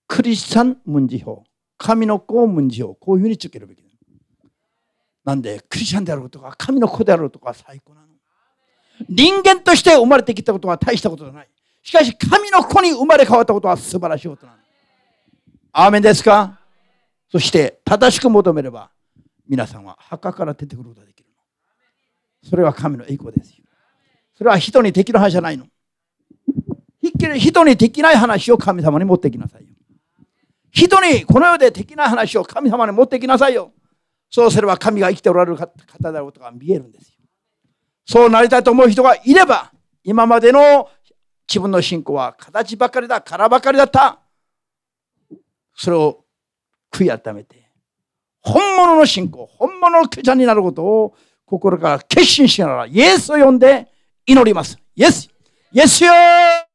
クリスチャン文字表神の子文字表こういうふうにつけるべきなんでクリスチャンであることが神の子であるとか最高なの人間として生まれてきたことは大したことじゃないしかし神の子に生まれ変わったことは素晴らしいことなのアーメンですかそして正しく求めれば皆さんは墓から出てくることができるのそれは神の栄光ですよそれは人に敵の派じゃないの人にできない話を神様に持ってきなさいよ。人にこの世でできない話を神様に持ってきなさいよ。そうすれば神が生きておられる方だろうとか見えるんですよ。そうなりたいと思う人がいれば、今までの自分の信仰は形ばかりだ、殻ばかりだった。それを悔い改めて、本物の信仰、本物のクリになることを心から決心しながら、イエスを呼んで祈ります。イエス Yes, sir.